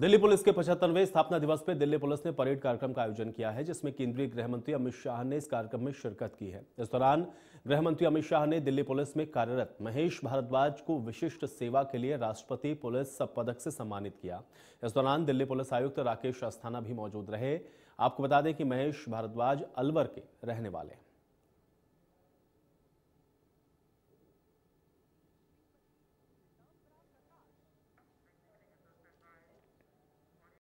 Delhi police के पचहत्तरवें स्थापना दिवस पर दिल्ली पुलिस ने परेड कार्यक्रम का आयोजन किया है जिसमें केंद्रीय गृह मंत्री अमित शाह ने इस कार्यक्रम में शिरकत की है इस दौरान गृह मंत्री अमित शाह ने दिल्ली पुलिस में कार्यरत महेश भारद्वाज को विशिष्ट सेवा के लिए राष्ट्रपति पुलिस पदक से सम्मानित किया इस दौरान दिल्ली पुलिस आयुक्त राकेश अस्थाना भी मौजूद रहे आपको बता दें कि महेश भारद्वाज अलवर के रहने वाले हैं